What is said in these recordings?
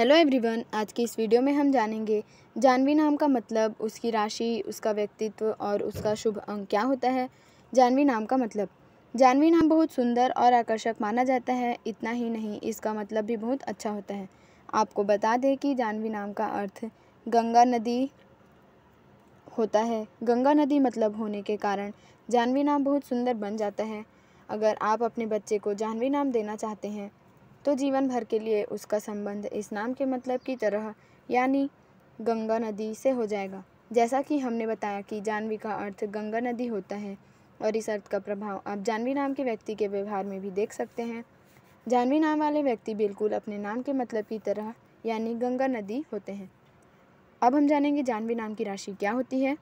hello everyone आज की इस वीडियो में हम जानेंगे जानवी नाम का मतलब उसकी राशि उसका व्यक्तित्व और उसका शुभ अंक क्या होता है जानवी नाम का मतलब जानवी नाम बहुत सुंदर और आकर्षक माना जाता है इतना ही नहीं इसका मतलब भी बहुत अच्छा होता है आपको बता दें कि जानवी नाम का अर्थ गंगा नदी होता है गंगा नदी मतलब होने के कारण जानवी नाम बहुत सुंदर बन जाता है अगर आप अपने बच्चे को जानवी नाम देना चाहते हैं तो जीवन भर के लिए उसका संबंध इस नाम के मतलब की तरह यानी गंगा नदी से हो जाएगा जैसा कि हमने बताया कि जानवी का अर्थ गंगा नदी होता है और इस अर्थ का प्रभाव आप जानवी नाम के व्यक्ति के व्यवहार में भी देख सकते हैं जानवी नाम वाले व्यक्ति बिल्कुल अपने नाम के मतलब की तरह यानी गंगा नदी होते हैं अब हम जानेंगे जानवी नाम की राशि क्या होती है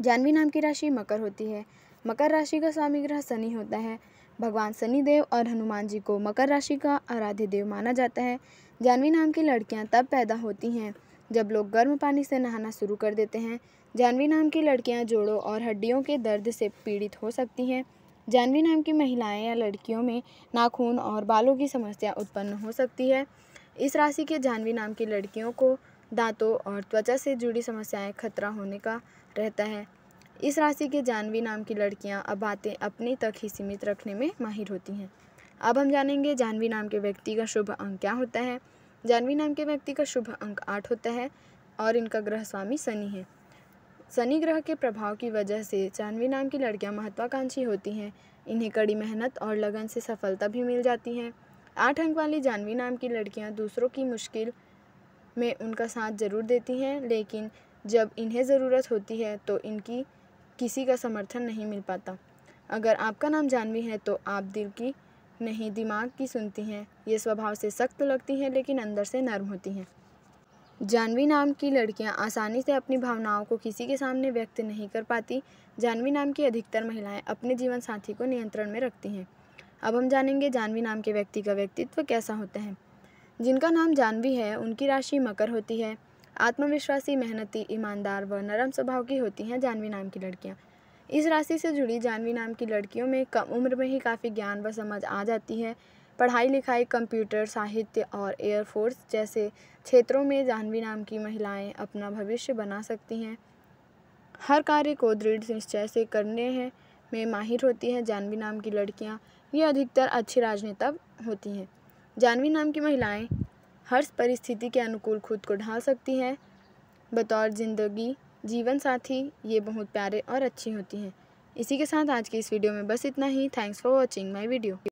जानवी नाम की राशि मकर होती है मकर राशि का स्वामी ग्रह शनि होता है भगवान शनिदेव और हनुमान जी को मकर राशि का आराध्य देव माना जाता है जानवी नाम की लड़कियां तब पैदा होती हैं जब लोग गर्म पानी से नहाना शुरू कर देते हैं जानवी नाम की लड़कियां जोड़ों और हड्डियों के दर्द से पीड़ित हो सकती हैं जानवी नाम की महिलाएं या लड़कियों में नाखून और बालों की समस्या उत्पन्न हो सकती है इस राशि के जानवी नाम की लड़कियों को दांतों और त्वचा से जुड़ी समस्याएं खतरा होने का रहता है इस राशि के जानवी नाम की लड़कियां अब बातें अपने तक ही सीमित रखने में माहिर होती हैं अब हम जानेंगे जानवी नाम के व्यक्ति का शुभ अंक क्या होता है जानवी नाम के व्यक्ति का शुभ अंक आठ होता है और इनका ग्रह स्वामी शनि है शनि ग्रह के प्रभाव की वजह से जानवी नाम की लड़कियाँ महत्वाकांक्षी होती हैं इन्हें कड़ी मेहनत और लगन से सफलता भी मिल जाती है आठ अंक वाली जानवी नाम की लड़कियाँ दूसरों की मुश्किल में उनका साथ ज़रूर देती हैं लेकिन जब इन्हें ज़रूरत होती है तो इनकी किसी का समर्थन नहीं मिल पाता अगर आपका नाम जानवी है तो आप दिल की नहीं दिमाग की सुनती हैं ये स्वभाव से सख्त लगती हैं लेकिन अंदर से नर्म होती हैं जानवी नाम की लड़कियां आसानी से अपनी भावनाओं को किसी के सामने व्यक्त नहीं कर पाती जानवी नाम की अधिकतर महिलाएं अपने जीवन साथी को नियंत्रण में रखती हैं अब हम जानेंगे जानवी नाम के व्यक्ति का व्यक्तित्व कैसा होता है जिनका नाम जानवी है उनकी राशि मकर होती है आत्मविश्वासी मेहनती ईमानदार व नरम स्वभाव की होती हैं जानवी नाम की लड़कियाँ इस राशि से जुड़ी जानवी नाम की लड़कियों में कम उम्र में ही काफ़ी ज्ञान व समझ आ जाती है पढ़ाई लिखाई कंप्यूटर साहित्य और एयरफोर्स जैसे क्षेत्रों में जानवी नाम की महिलाएं अपना भविष्य बना सकती हैं हर कार्य को दृढ़ निश्चय से करने हैं में माहिर होती हैं जानवी नाम की लड़कियां ये अधिकतर अच्छी राजनेता होती हैं जानवी नाम की महिलाएं हर परिस्थिति के अनुकूल खुद को ढाल सकती हैं बतौर ज़िंदगी जीवन साथी ये बहुत प्यारे और अच्छी होती हैं इसी के साथ आज की इस वीडियो में बस इतना ही thanks for watching my video